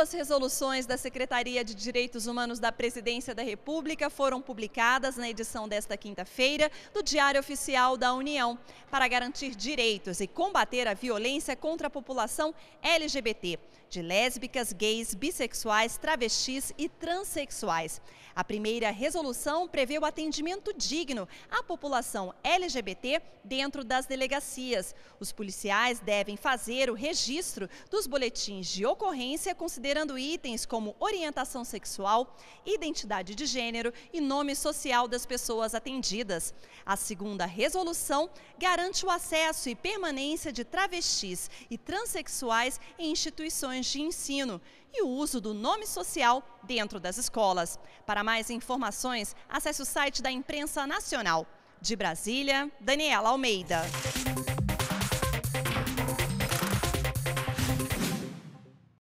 duas resoluções da Secretaria de Direitos Humanos da Presidência da República foram publicadas na edição desta quinta-feira do Diário Oficial da União para garantir direitos e combater a violência contra a população LGBT, de lésbicas, gays, bissexuais, travestis e transexuais. A primeira resolução prevê o atendimento digno à população LGBT dentro das delegacias. Os policiais devem fazer o registro dos boletins de ocorrência considerados considerando itens como orientação sexual, identidade de gênero e nome social das pessoas atendidas. A segunda resolução garante o acesso e permanência de travestis e transexuais em instituições de ensino e o uso do nome social dentro das escolas. Para mais informações, acesse o site da Imprensa Nacional. De Brasília, Daniela Almeida.